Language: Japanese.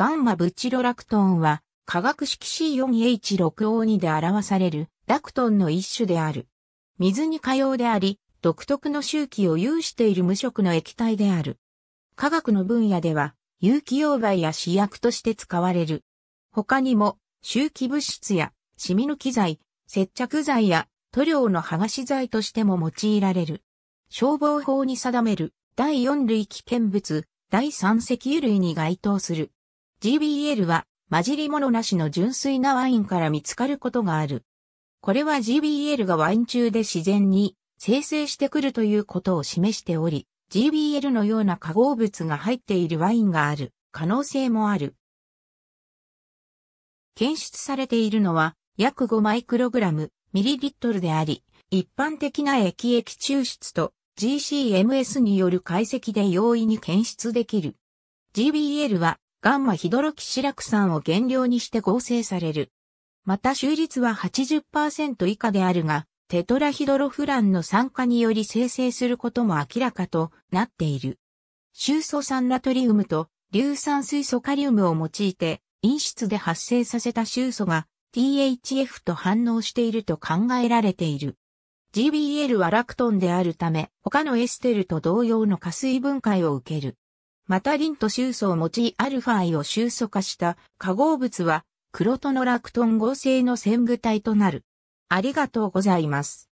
ガンマブチロラクトンは、化学式 C4H6O2 で表されるラクトンの一種である。水に可用であり、独特の周期を有している無色の液体である。化学の分野では、有機溶媒や試薬として使われる。他にも、周期物質や、染み抜き剤、接着剤や、塗料の剥がし剤としても用いられる。消防法に定める、第4類危険物、第3石油類に該当する。GBL は混じり物なしの純粋なワインから見つかることがある。これは GBL がワイン中で自然に生成してくるということを示しており、GBL のような化合物が入っているワインがある可能性もある。検出されているのは約5マイクログラム、ミリリットルであり、一般的な液液抽出と GCMS による解析で容易に検出できる。GBL はガンマヒドロキシラク酸を原料にして合成される。また収率は80%以下であるが、テトラヒドロフランの酸化により生成することも明らかとなっている。臭素酸ナトリウムと硫酸水素カリウムを用いて、陰質で発生させた臭素が THF と反応していると考えられている。GBL はラクトンであるため、他のエステルと同様の加水分解を受ける。またリンと臭素を用いアルファイを臭素化した化合物は、クロトノラクトン合成の線具体となる。ありがとうございます。